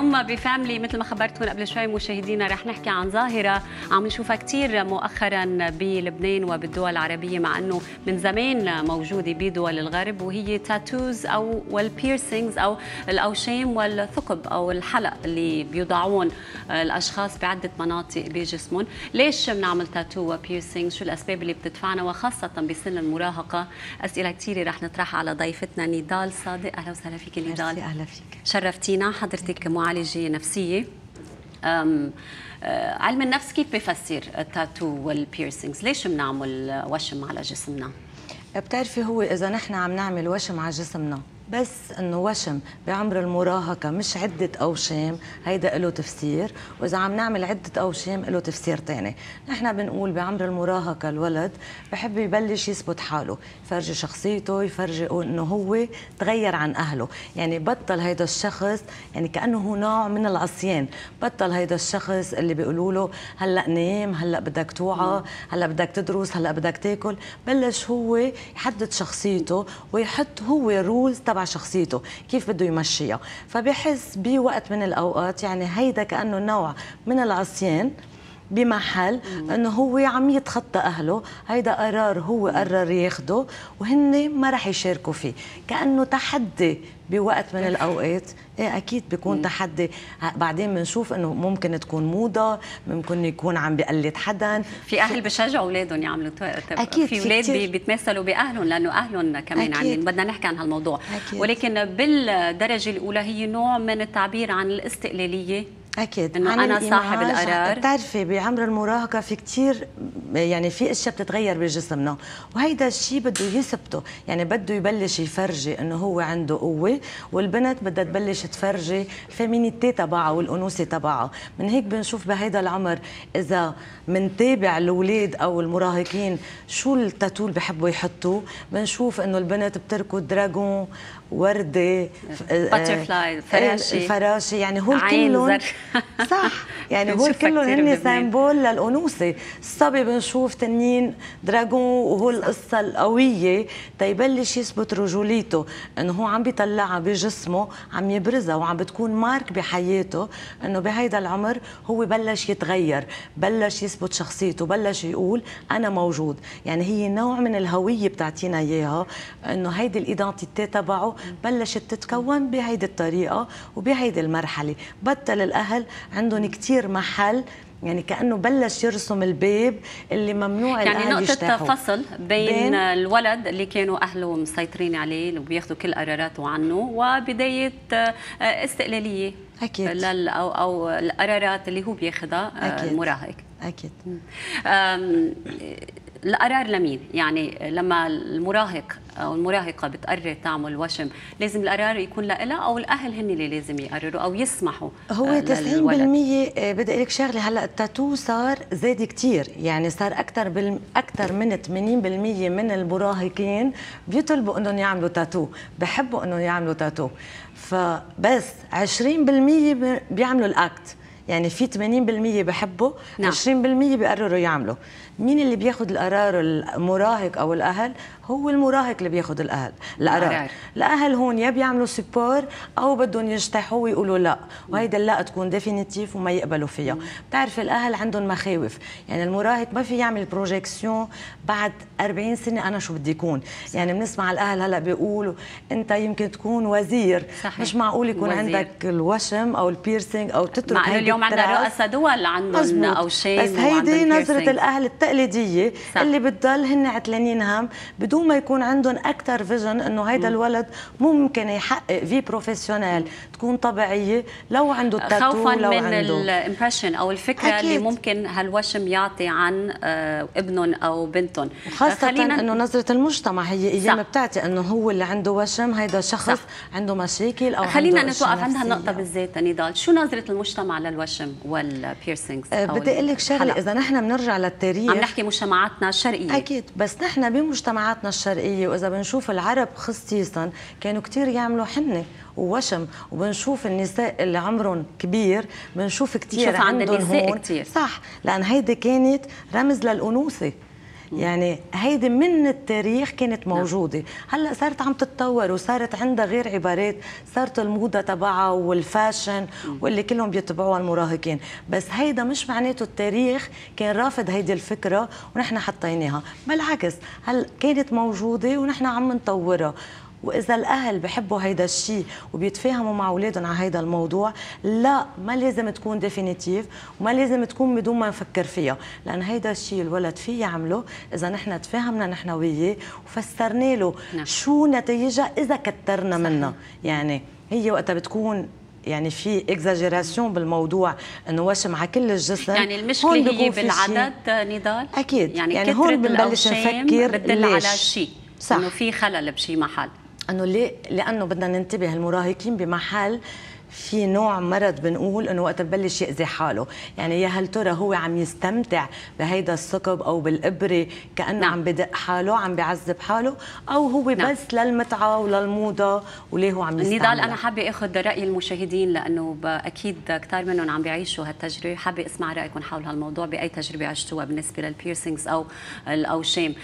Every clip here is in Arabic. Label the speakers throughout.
Speaker 1: اليوم بفاملي مثل ما خبرتكم قبل شوي مشاهدينا رح نحكي عن ظاهرة عم نشوفها كثير مؤخرا بلبنان وبالدول العربية مع أنه من زمان موجودة بدول الغرب وهي تاتوز أو والبيرسينجز أو الأوشام والثقب أو الحلق اللي بيضعون الاشخاص بعده مناطق بجسمهم ليش بنعمل تاتو وبيرسينج شو الاسباب اللي بتدفعنا وخاصه بسن المراهقه اسئله كثيره رح نطرحها على ضيفتنا نضال صادق اهلا وسهلا فيك نضال اهلا فيك شرفتينا حضرتك معالجه نفسيه أه، علم النفس كيف بفسر التاتو
Speaker 2: والبيرسينجز ليش بنعمل وشم على جسمنا بتعرفي هو اذا نحن عم نعمل وشم على جسمنا بس انه وشم بعمر المراهقه مش عده اوشام هيدا له تفسير واذا عم نعمل عده اوشام له تفسير ثاني نحن بنقول بعمر المراهقه الولد بحب يبلش يثبت حاله يفرجي شخصيته يفرجي انه هو تغير عن اهله يعني بطل هيدا الشخص يعني كانه هو نوع من العصيان بطل هيدا الشخص اللي بيقولوا له هلا نام هلا بدك توعى هلا بدك تدرس هلا بدك تاكل بلش هو يحدد شخصيته ويحط هو رولز تبع شخصيته كيف بده يمشيها فبحس بوقت من الاوقات يعني هيدا كانه نوع من العصيان بمحل انه هو عم يتخطى اهله هيدا قرار هو قرر ياخده وهن ما رح يشاركوا فيه كانه تحدي بوقت من الاوقات ايه اكيد بيكون مم. تحدي بعدين بنشوف انه ممكن تكون موضه ممكن يكون عم بقلد حدا في اهل
Speaker 1: بشجعوا اولادهم يعملوا اكيد في اولاد بيتمثلوا باهلهم لانه اهلهم كمان عاملين يعني بدنا
Speaker 2: نحكي عن هالموضوع أكيد. ولكن
Speaker 1: بالدرجه الاولى هي نوع من التعبير عن الاستقلاليه
Speaker 2: اكيد انه انا صاحب القرار بتعرفي بعمر المراهقه في كثير يعني في اشياء بتتغير بجسمنا وهيدا الشيء بده يثبته يعني بده يبلش يفرجي انه هو عنده قوه والبنت بدها تبلش تفرجي الفيمينيتي تبعها والانوثه تبعها من هيك بنشوف بهيدا العمر اذا منتابع الاولاد او المراهقين شو التاتو اللي بحبوا يحطوه بنشوف انه البنت بتركض دراجون ورده آه، آه، فراشي فراشي يعني هول كلهم صح يعني هول كلهم هن سيمبول للانوثه الصبي بنشوف تنين دراجون وهو القصه القويه تيبلش يثبت رجوليته انه هو عم بيطلعها بجسمه عم يبرزها وعم بتكون مارك بحياته انه بهيدا العمر هو بلش يتغير بلش يثبت شخصيته بلش يقول انا موجود يعني هي نوع من الهويه بتعطينا اياها انه هيدي الايدنتيتي تبعه بلشت تتكون بهيدي الطريقه وبهيدي المرحله بطل الاهل عندهم كثير محل يعني كانه بلش يرسم الباب اللي ممنوع يعني الاهل نقطه فصل
Speaker 1: بين, بين الولد اللي كانوا اهله مسيطرين عليه وبياخذوا كل قراراته عنه وبدايه آه، استقلاليه اكيد لل او او القرارات اللي هو بياخذها آه، المراهق اكيد القرار لمين يعني لما المراهق او المراهقه بتقرر تعمل وشم لازم القرار يكون لها او الاهل هن اللي لازم يقرروا او يسمحوا هو 90% آه،
Speaker 2: آه، بدي اقول لك شغله هلا التاتو صار زاد كثير يعني صار اكثر اكثر من 80% من المراهقين بيطلبوا انهم يعملوا تاتو بحبوا انهم يعملوا تاتو فبس 20% بيعملوا الاكت يعني في 80% بحبه نعم. 20% بيقرروا يعملوا مين اللي بياخد القرار المراهق او الاهل هو المراهق اللي بياخذ الأهل القرار الاهل هون يا بيعملوا سبور او بدهم يجتاحوا ويقولوا لا وهيدا لا تكون ديفينيتيف وما يقبلوا فيها بتعرف الاهل عندهم مخاوف يعني المراهق ما في يعمل بروجيكسيون بعد 40 سنه انا شو بدي يكون يعني بنسمع الاهل هلا بيقولوا انت يمكن تكون وزير صحيح. مش معقول يكون وزير. عندك الوشم او البيرسينج او تترك مع اليوم عندنا رؤساء
Speaker 1: دول عندهم او شيء بس هيدي نظره
Speaker 2: الاهل التقليديه صح. اللي بتضل هن عتلانين هم بدون ما يكون عندهم اكثر فيجن انه هيدا الولد ممكن يحقق في بروفيسيونيل تكون طبيعيه لو عنده التاتو آه، خوفا لو من
Speaker 1: الامبريشن او الفكره أكيد. اللي ممكن هالوشم يعطي عن آه،
Speaker 2: ابنهم او بنتهم آه، خاصه خلينا... انه نظره المجتمع هي ايام بتعطي انه هو اللي عنده وشم هيدا شخص صح. عنده مشاكل او خلينا عنده نتوقف عند هالنقطه بالذات نضال شو نظره
Speaker 1: المجتمع للوشم والبيرسينجز بدي اقول لك شغله
Speaker 2: اذا نحن بنرجع للتاريخ عم نحكي مجتمعاتنا الشرقيه اكيد بس نحن بمجتمعاتنا الشرقيه واذا بنشوف العرب خصيصا كانوا كتير يعملوا حنه ووشم وبنشوف النساء اللي عمرهم كبير بنشوف كتير عندهم هون كتير. صح لان هيدي كانت رمز للانوثه يعني هيدي من التاريخ كانت نعم. موجوده هلا صارت عم تتطور وصارت عندها غير عبارات صارت الموضه تبعها والفاشن واللي كلهم بيتبعوها المراهقين بس هيدا مش معناته التاريخ كان رافض هيدي الفكره ونحن حطيناها بالعكس هل كانت موجوده ونحن عم نطورها واذا الاهل بحبوا هيدا الشيء وبيتفاهموا مع اولادهم على هيدا الموضوع لا ما لازم تكون ديفينيتيف وما لازم تكون بدون ما نفكر فيها لان هيدا الشيء الولد فيه يعمله اذا نحن تفاهمنا نحن وياه وفسرنا له نعم. شو نتيجه اذا كترنا منها يعني هي وقتها بتكون يعني في اكزاجيراسيون بالموضوع انه وشم على كل الجسم يعني المشكله هي بالعدد نضال اكيد
Speaker 1: يعني, يعني هون بنبلش نفكر بتدل على شيء
Speaker 2: صح انه في خلل بشي محل انه ليه لانه بدنا ننتبه المراهقين بمحل في نوع مرض بنقول انه وقت ببلش ياذي حاله يعني يا هل ترى هو عم يستمتع بهيدا الثقب او بالابره كانه نعم. عم بدق حاله عم بيعذب حاله او هو نعم. بس للمتعه وللموضه وليه هو عم يستمتع؟ نضال انا
Speaker 1: حابه اخذ راي المشاهدين لانه اكيد كثير منهم عم بيعيشوا هالتجربه حابه اسمع رايكم حول هالموضوع باي تجربه عشتوها بالنسبه للبيرسينجز او او شيم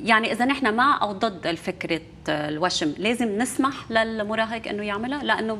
Speaker 1: يعني اذا نحن مع او ضد الفكره آه، الوشم لازم نسمح للمراهق انه يعملها لانه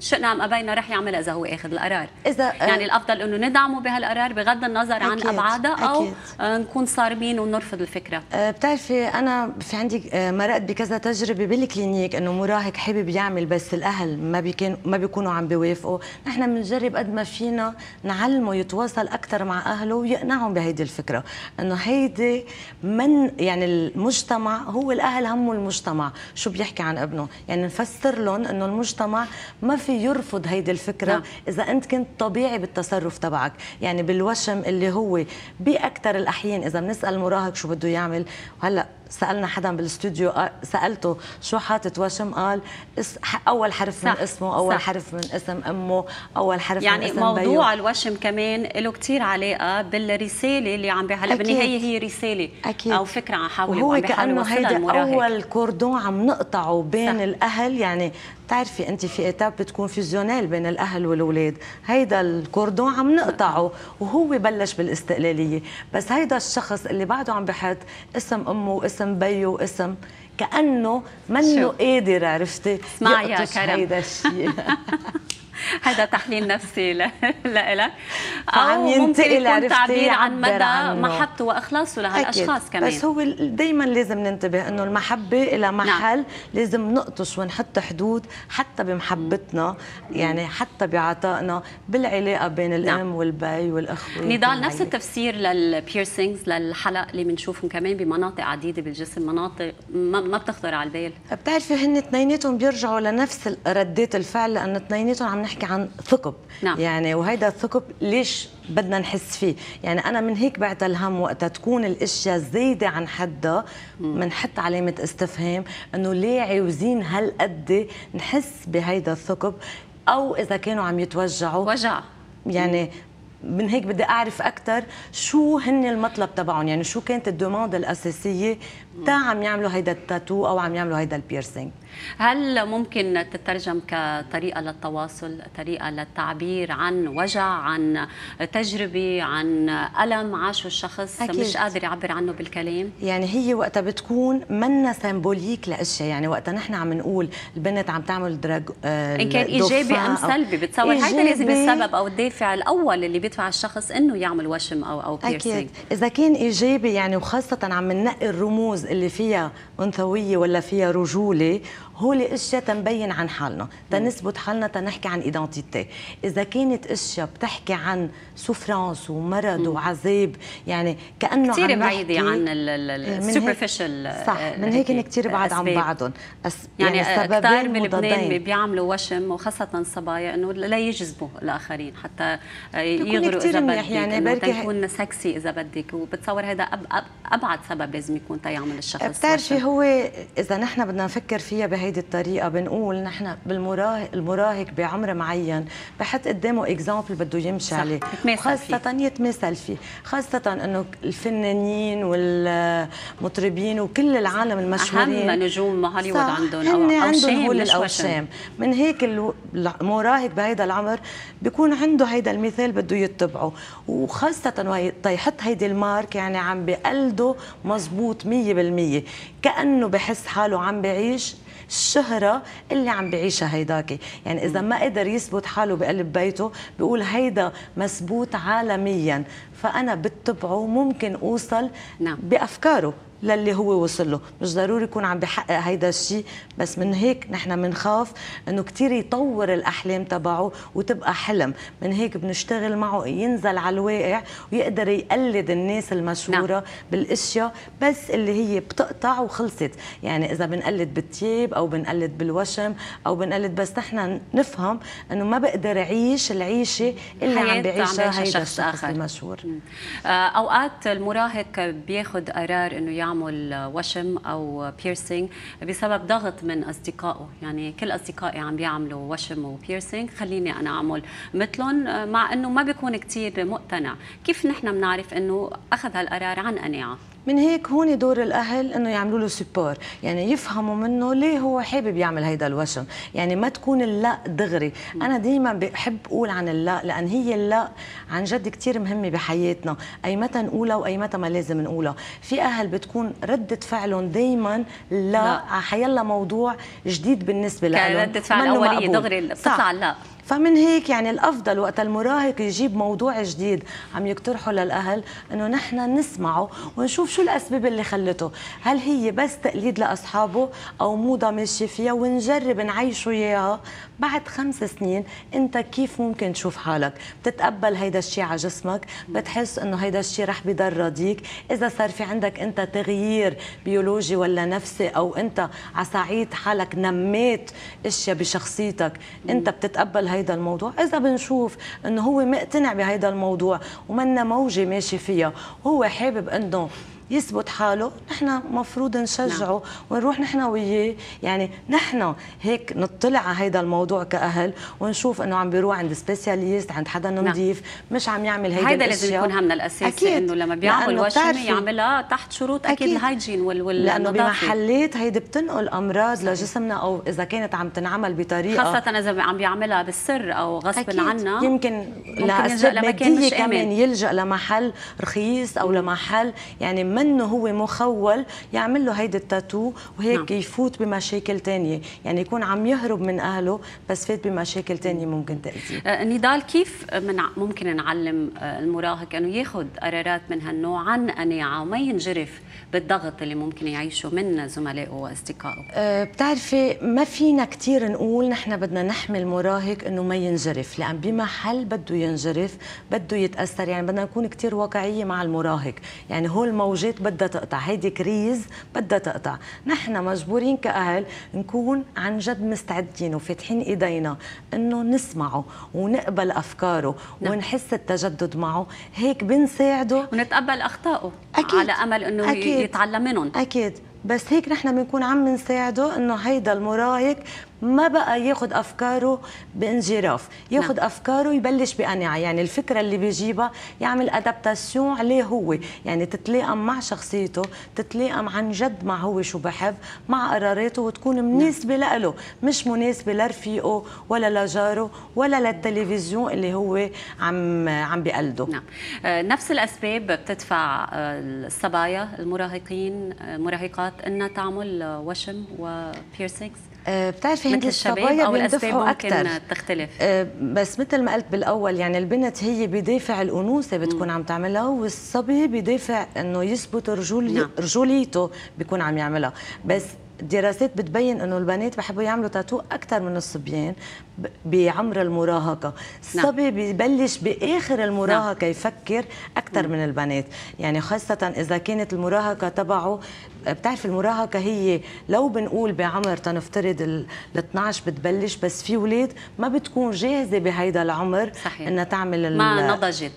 Speaker 1: شئنا ام ابينا رح يعملها اذا هو اخذ القرار
Speaker 2: اذا آه، يعني الافضل
Speaker 1: انه ندعمه بهالقرار بغض النظر عن ابعادها او آه، نكون صارمين ونرفض الفكره
Speaker 2: بتعرفي انا في عندي مرقت بكذا تجربه بالكلينيك انه مراهق حابب يعمل بس الاهل ما بيكون ما بيكونوا عم بيوافقوا نحن بنجرب قد ما فينا نعلمه يتواصل اكثر مع اهله ويقنعهم بهيدي الفكره انه هيدي من يعني المجتمع هو الاهل همه المجتمع المجتمع شو بيحكي عن ابنه يعني نفسر لهم انه المجتمع ما في يرفض هيدي الفكره نعم. اذا انت كنت طبيعي بالتصرف تبعك يعني بالوشم اللي هو باكثر الاحيان اذا بنسال المراهق شو بده يعمل هلا سالنا حدا بالاستوديو آه، سالته شو حاطط وشم قال اول حرف صح. من اسمه اول صح. حرف من اسم امه اول حرف يعني من اسم يعني موضوع بيو.
Speaker 1: الوشم كمان له كثير علاقه بالرساله اللي عم هلا بالنهايه هي رساله أكيد. او فكره عم حاول وهو كانه هيدا اول
Speaker 2: كوردون عم نقطعه بين صح. الاهل يعني تعرفي انت في ايتاب بتكون فيزيونيل بين الاهل والاولاد هيدا الكوردون عم نقطعه وهو بلش بالاستقلاليه بس هيدا الشخص اللي بعده عم بحط اسم امه واسم بيه واسم كانه منه قادر عرفتي اسمعي يا كرم هيدا الشيء
Speaker 1: هذا تحليل نفسي لإلك أو ينتقل ممكن تعبير عن مدى محبته وإخلاصه لهالأشخاص كمان بس هو
Speaker 2: دايما لازم ننتبه أنه المحبة إلى نعم. محل نعم. لازم نقطش ونحط حدود حتى بمحبتنا يعني حتى بعطائنا بالعلاقة بين نعم. الأم نعم. والبي والأخوة نضال نفس التفسير
Speaker 1: للبيرسينجز للحلق اللي بنشوفهم كمان بمناطق عديدة بالجسم مناطق ما بتخطر على البال
Speaker 2: بتعرفي هن اثنيناتهم بيرجعوا لنفس ردات الفعل لأن اثنيناتهم عم نحكي عن ثقب نعم. يعني وهيدا الثقب ليش بدنا نحس فيه يعني أنا من هيك بعت الهم وقتها تكون الأشياء زايدة عن حدها بنحط علامة استفهام أنه ليه عاوزين هالقد نحس بهيدا الثقب أو إذا كانوا عم يتوجعوا وجع يعني مم. من هيك بدي اعرف اكثر شو هن المطلب تبعهم يعني شو كانت الدوموند الاساسيه تا عم يعملوا هيدا التاتو او عم يعملوا هيدا البيرسينج
Speaker 1: هل ممكن تترجم كطريقه للتواصل طريقه للتعبير عن وجع عن تجربه عن الم عاشه الشخص أكيد. مش قادر يعبر عنه بالكلام
Speaker 2: يعني هي وقتها بتكون منا سيمبوليك لاشياء يعني وقتها نحن عم نقول البنت عم تعمل دراج آه، ان كان ايجابي ام سلبي بتصور هيدا لازم السبب
Speaker 1: او الدافع الاول اللي بيدفع الشخص انه يعمل وشم او او بيرسينج اكيد
Speaker 2: اذا كان ايجابي يعني وخاصه عم ننقي الرموز اللي فيها انثويه ولا فيها رجوله هو الاشياء تنبين عن حالنا تنثبت حالنا تنحكي عن ايدنتيتي اذا كانت اشياء بتحكي عن سوفرانس ومرض مم. وعذاب يعني كانه كثير بعيده عن
Speaker 1: السوبرفيشال صح من هيك
Speaker 2: آه، كثير بعد عن بعضهم أس... يعني, يعني آه، كثار من لبنان
Speaker 1: بيعملوا وشم وخاصه الصبايا انه لا يجذبوا الاخرين حتى آه، يغروا اذا بدك يعني بركي تكون سكسي اذا بدك وبتصور هذا أب... أب... ابعد سبب لازم يكون تيعمل الشخص
Speaker 2: بتعرفي هو اذا نحن بدنا نفكر فيها بهي بهيدي الطريقه بنقول نحن بالمراهق المراهق بعمر معين بحط قدامه اكزامبل بده يمشي صح. عليه خاصه يتمثل فيه خاصه انه الفنانين والمطربين وكل العالم المشهورين اهم نجوم هوليوود عندهم هن عندهم هول الاوشام من هيك المراهق بهيدا العمر بيكون عنده هيدا المثال بده يتبعه وخاصه تيحط هيدي المارك يعني عم بقلده مزبوط 100% كانه بحس حاله عم بعيش الشهرة اللي عم بيعيشها هيداكي يعني إذا ما قدر يثبت حاله بقلب بيته بيقول هيدا مثبوت عالميا فأنا بتبعه ممكن أوصل نعم. بأفكاره للي هو وصل له مش ضروري يكون عم بحقق هيدا الشيء بس من هيك نحن بنخاف انه كثير يطور الاحلام تبعه وتبقى حلم من هيك بنشتغل معه ينزل على الواقع ويقدر يقلد الناس المشهوره نعم. بالاشياء بس اللي هي بتقطع وخلصت يعني اذا بنقلد بالتياب او بنقلد بالوشم او بنقلد بس نحن نفهم انه ما بقدر اعيش العيشه اللي عم بيعيشها هيدا الشخص المشهور
Speaker 1: آه، اوقات المراهق بياخذ قرار انه يعمل يعمل وشم او بيرسينج بسبب ضغط من اصدقائه يعني كل اصدقائي عم بيعملوا وشم وبيرسينج خليني انا اعمل مثلهم آه، مع انه ما بيكون كثير مقتنع كيف نحن بنعرف انه اخذ هالقرار عن قناعه
Speaker 2: من هيك هون دور الاهل انه يعملوا له سبور يعني يفهموا منه ليه هو حابب يعمل هيدا الوشم يعني ما تكون اللا دغري انا دائما بحب اقول عن اللا لان هي اللا عن جد كثير مهمه بحياتنا اي متى نقولها واي متى ما لازم نقولها في اهل بتكون رده فعلهم دايما لا, لا. حيلا موضوع جديد بالنسبه لهم رده فعل اوليه دغري بتطلع اللا فمن هيك يعني الافضل وقت المراهق يجيب موضوع جديد عم يقترحه للاهل انه نحن نسمعه ونشوف شو الاسباب اللي خلته هل هي بس تقليد لاصحابه او موضه ماشي فيها ونجرب نعيشه اياها بعد خمس سنين انت كيف ممكن تشوف حالك بتتقبل هيدا الشيء على جسمك بتحس انه هيدا الشيء رح بضر راضيك اذا صار في عندك انت تغيير بيولوجي ولا نفسي او انت على صعيد حالك نميت اشياء بشخصيتك انت بتتقبل هيدا الموضوع اذا بنشوف انه هو مقتنع بهيدا الموضوع ومنا موجه ماشي فيها وهو حابب انه يثبت حاله نحن مفروض نشجعه نعم. ونروح نحن وياه يعني نحن هيك نطلع على هيدا الموضوع كأهل ونشوف انه عم بيروح عند سبيسياليست عند حدا نظيف نعم. مش عم يعمل هيدا هيدا لازم يكون همنا الاساسي انه لما بيعمل وشمه
Speaker 1: يعملها تحت شروط اكيد, أكيد. الهايجين وال وال لانه بمحلات
Speaker 2: هيدي بتنقل امراض صحيح. لجسمنا او اذا كانت عم تنعمل بطريقه خاصه
Speaker 1: اذا عم بيعملها بالسر او غصب عنا
Speaker 2: يمكن لاسباب ماديه كمان يلجا لمحل رخيص او لمحل يعني منه هو مخول يعمل له هيدي التاتو وهيك نعم. يفوت بمشاكل تانية يعني يكون عم يهرب من أهله بس فات بمشاكل تانية ممكن تأذيه آه
Speaker 1: نضال كيف من ممكن نعلم أه، المراهق أنه ياخذ قرارات من هالنوع عن قناعة وما ينجرف بالضغط اللي ممكن يعيشه من زملائه وأصدقائه
Speaker 2: آه بتعرفي ما فينا كثير نقول نحن بدنا نحمي المراهق أنه ما ينجرف لأن بمحل بده ينجرف بده يتأثر يعني بدنا نكون كثير واقعية مع المراهق يعني هو الموجات الزوجات بدها تقطع هيدي كريز بدها تقطع نحن مجبورين كأهل نكون عن جد مستعدين وفاتحين إيدينا أنه نسمعه ونقبل أفكاره نعم. ونحس التجدد معه هيك بنساعده ونتقبل أخطائه أكيد. على أمل أنه أكيد. يتعلم منهم أكيد بس هيك نحن بنكون عم نساعده انه هيدا المراهق ما بقى ياخد افكاره بانجراف ياخد نعم. افكاره يبلش بقناعه يعني الفكره اللي بيجيبها يعمل ادابتاسيون عليه هو يعني تتلائم مع شخصيته تتلائم عن جد مع هو شو بحب مع قراراته وتكون نعم. مناسبه نعم. لإله مش مناسبه لرفيقه ولا لجاره ولا للتلفزيون اللي هو عم عم بقلده نعم آه، نفس الاسباب بتدفع آه،
Speaker 1: الصبايا المراهقين آه، مراهقات انها تعمل وشم وبيرسينجز
Speaker 2: آه، بتعرفي هند الصبايا بيندفعوا اكثر تختلف آه، بس مثل ما قلت بالاول يعني البنت هي بدافع الانوثه بتكون عم تعملها والصبي بدافع انه يثبت رجولي نعم. رجوليته بيكون عم يعملها بس دراسات بتبين انه البنات بحبوا يعملوا تاتو اكثر من الصبيان بعمر المراهقه نعم. الصبي نعم. ببلش باخر المراهقه نعم. يفكر اكثر من البنات يعني خاصه اذا كانت المراهقه تبعه بتعرف المراهقه هي لو بنقول بعمر تنفترض ال 12 بتبلش بس في ولاد ما بتكون جاهزه بهيدا العمر صحيح. انها تعمل ما نضجت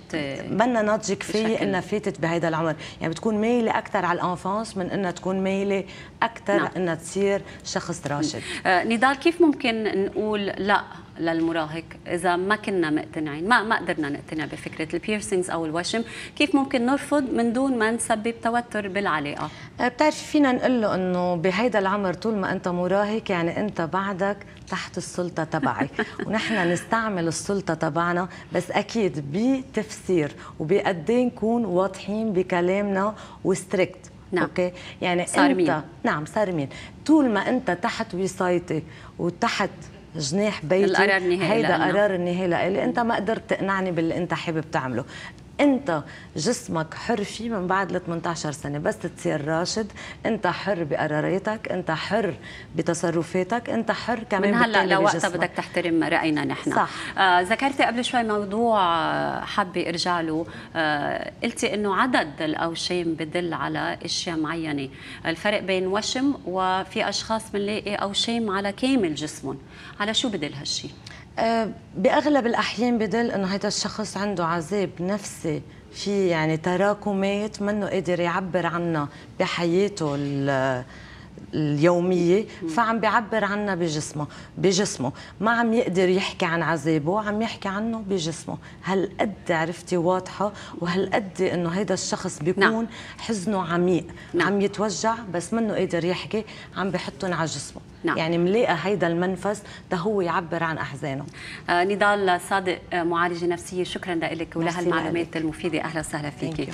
Speaker 2: منا آه، ناضجة كفايه انها فاتت بهيدا العمر يعني بتكون مايله اكثر على الانفانس من انها تكون مايله اكثر نعم. انها تصير شخص راشد آه، نضال كيف ممكن نقول لا للمراهق اذا ما كنا
Speaker 1: مقتنعين ما ما قدرنا نقتنع بفكره البيرسينجز او الوشم كيف ممكن نرفض من دون ما
Speaker 2: نسبب توتر بالعلاقه آه، بتعرفي فينا نقول له انه بهيدا العمر طول ما انت مراهق يعني انت بعدك تحت السلطه تبعي ونحن نستعمل السلطه تبعنا بس اكيد بتفسير وبقد نكون واضحين بكلامنا وستريكت نعم اوكي يعني صارمين. انت نعم صارمين طول ما انت تحت وصايتي وتحت جناح بيتي القرار النهائي هيدا قرار النهائي لإلي انت ما قدرت تقنعني باللي انت حابب تعمله انت جسمك حر فيه من بعد ال 18 سنه بس تصير راشد انت حر بقراراتك انت حر بتصرفاتك انت حر كمان من هلا لوقتها بدك
Speaker 1: تحترم راينا نحن صح آه ذكرتي قبل شوي موضوع آه، حابه ارجع له آه قلتي انه عدد الاوشام بدل على اشياء معينه الفرق بين وشم وفي اشخاص بنلاقي
Speaker 2: اوشام على كامل جسمهم على شو بدل هالشيء آه، باغلب الاحيان بدل انه هذا الشخص عنده عذاب نفسي في يعني تراكمات منه قادر يعبر عنها بحياته اليوميه فعم بيعبر عنها بجسمه بجسمه ما عم يقدر يحكي عن عذابه عم يحكي عنه بجسمه هالقد عرفتي واضحه وهالقد انه هذا الشخص بيكون نعم. حزنه عميق نعم. عم يتوجع بس منه قادر يحكي عم بحطهم على جسمه نعم. يعني ملاقى هيدا المنفس ده هو يعبر عن أحزانه آه نضال صادق
Speaker 1: آه، معالجة نفسية شكرا لك ولهالمعلومات المفيدة أهلا وسهلا فيك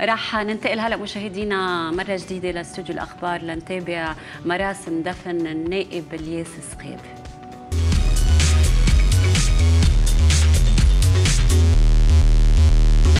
Speaker 1: راح ننتقل هلأ مشاهدينا مرة جديدة لاستوديو الأخبار لنتابع مراسم دفن النائب الياس سقيب